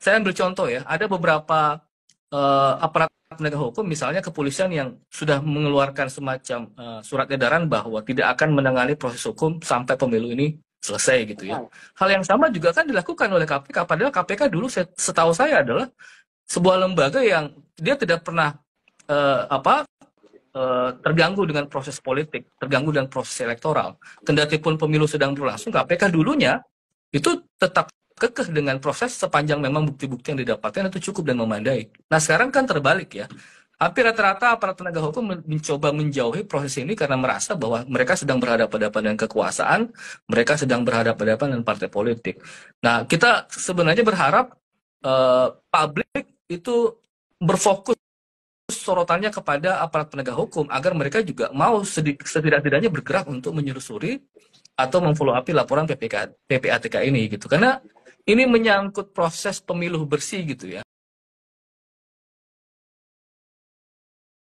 Saya ambil contoh ya, ada beberapa uh, aparat penegak hukum, misalnya kepolisian yang sudah mengeluarkan semacam uh, surat edaran bahwa tidak akan menangani proses hukum sampai pemilu ini selesai gitu ya. Hal yang sama juga kan dilakukan oleh KPK. Padahal KPK dulu setahu saya adalah sebuah lembaga yang dia tidak pernah uh, apa uh, terganggu dengan proses politik, terganggu dengan proses elektoral. Kendati pun pemilu sedang berlangsung, KPK dulunya itu tetap kekeh dengan proses sepanjang memang bukti-bukti yang didapatkan itu cukup dan memadai. Nah sekarang kan terbalik ya. Hampir rata-rata aparat penegak hukum mencoba menjauhi proses ini karena merasa bahwa mereka sedang berhadapan-hadapan dengan kekuasaan, mereka sedang berhadapan-hadapan dengan partai politik. Nah, kita sebenarnya berharap uh, publik itu berfokus sorotannya kepada aparat penegak hukum agar mereka juga mau setidak-tidaknya bergerak untuk menyusuri atau memfollow up laporan PPK, PPATK ini gitu. Karena ini menyangkut proses pemilu bersih gitu ya